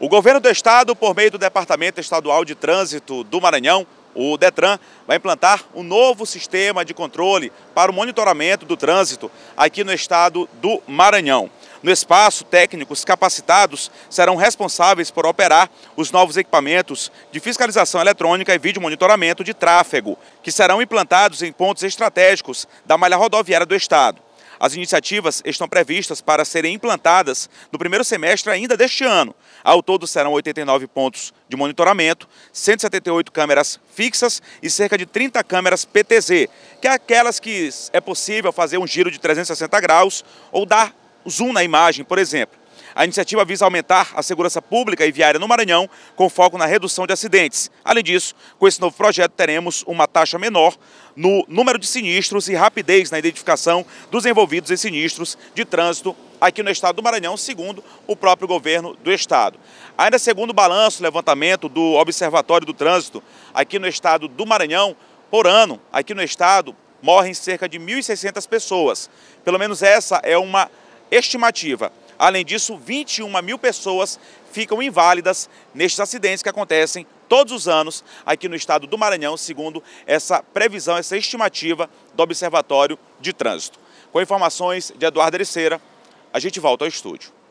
O governo do estado, por meio do Departamento Estadual de Trânsito do Maranhão, o Detran, vai implantar um novo sistema de controle para o monitoramento do trânsito aqui no estado do Maranhão. No espaço, técnicos capacitados serão responsáveis por operar os novos equipamentos de fiscalização eletrônica e vídeo monitoramento de tráfego, que serão implantados em pontos estratégicos da malha rodoviária do estado. As iniciativas estão previstas para serem implantadas no primeiro semestre ainda deste ano. Ao todo serão 89 pontos de monitoramento, 178 câmeras fixas e cerca de 30 câmeras PTZ, que é aquelas que é possível fazer um giro de 360 graus ou dar zoom na imagem, por exemplo. A iniciativa visa aumentar a segurança pública e viária no Maranhão, com foco na redução de acidentes. Além disso, com esse novo projeto, teremos uma taxa menor no número de sinistros e rapidez na identificação dos envolvidos em sinistros de trânsito aqui no estado do Maranhão, segundo o próprio governo do estado. Ainda segundo o balanço, levantamento do Observatório do Trânsito aqui no estado do Maranhão, por ano, aqui no estado, morrem cerca de 1.600 pessoas. Pelo menos essa é uma estimativa. Além disso, 21 mil pessoas ficam inválidas nestes acidentes que acontecem todos os anos aqui no estado do Maranhão, segundo essa previsão, essa estimativa do Observatório de Trânsito. Com informações de Eduardo Ericeira, a gente volta ao estúdio.